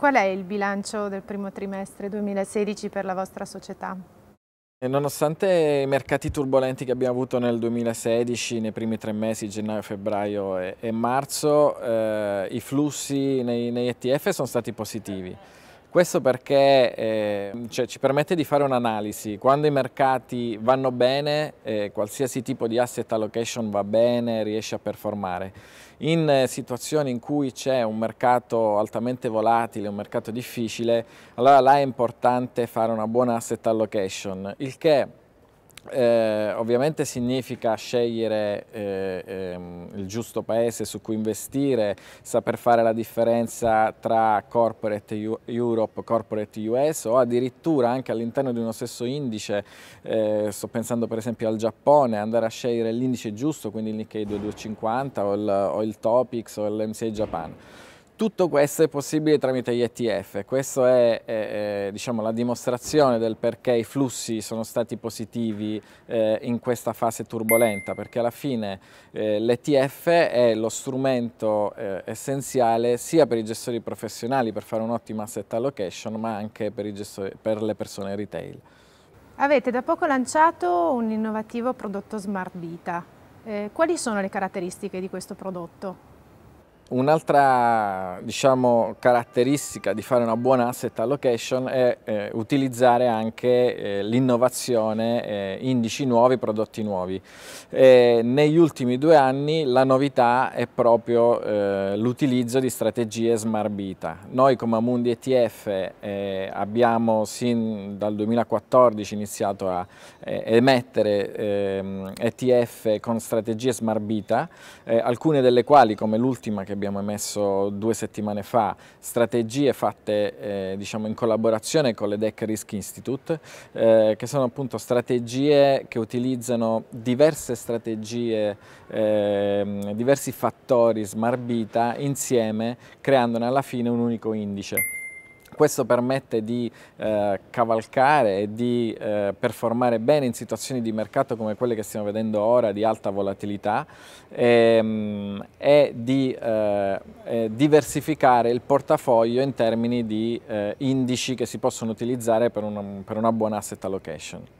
Qual è il bilancio del primo trimestre 2016 per la vostra società? nonostante i mercati turbolenti che abbiamo avuto nel 2016, nei primi tre mesi, gennaio, febbraio e, e marzo, eh, i flussi nei, nei ETF sono stati positivi. Questo perché eh, cioè, ci permette di fare un'analisi. Quando i mercati vanno bene, eh, qualsiasi tipo di asset allocation va bene, riesce a performare. In eh, situazioni in cui c'è un mercato altamente volatile, un mercato difficile, allora là è importante fare una buona asset allocation, il che eh, ovviamente significa scegliere eh, ehm, il giusto paese su cui investire, saper fare la differenza tra corporate Europe, corporate US o addirittura anche all'interno di uno stesso indice, eh, sto pensando per esempio al Giappone, andare a scegliere l'indice giusto, quindi il Nikkei 2250 o il, o il Topics o l'MCA Japan. Tutto questo è possibile tramite gli ETF, questa è, è, diciamo, la dimostrazione del perché i flussi sono stati positivi eh, in questa fase turbolenta, perché alla fine eh, l'ETF è lo strumento eh, essenziale sia per i gestori professionali per fare un'ottima asset allocation, ma anche per, gestori, per le persone retail. Avete da poco lanciato un innovativo prodotto Smart Vita. Eh, quali sono le caratteristiche di questo prodotto? Un'altra diciamo, caratteristica di fare una buona asset allocation è eh, utilizzare anche eh, l'innovazione, eh, indici nuovi, prodotti nuovi. E negli ultimi due anni la novità è proprio eh, l'utilizzo di strategie smart beta. Noi come Amundi ETF eh, abbiamo sin dal 2014 iniziato a eh, emettere ETF ehm, con strategie smart beta, alcune delle quali come l'ultima che abbiamo abbiamo emesso due settimane fa, strategie fatte eh, diciamo in collaborazione con le DEC Risk Institute, eh, che sono appunto strategie che utilizzano diverse strategie, eh, diversi fattori smarbita insieme creandone alla fine un unico indice questo permette di eh, cavalcare e di eh, performare bene in situazioni di mercato come quelle che stiamo vedendo ora di alta volatilità e, ehm, e di eh, diversificare il portafoglio in termini di eh, indici che si possono utilizzare per una, per una buona asset allocation.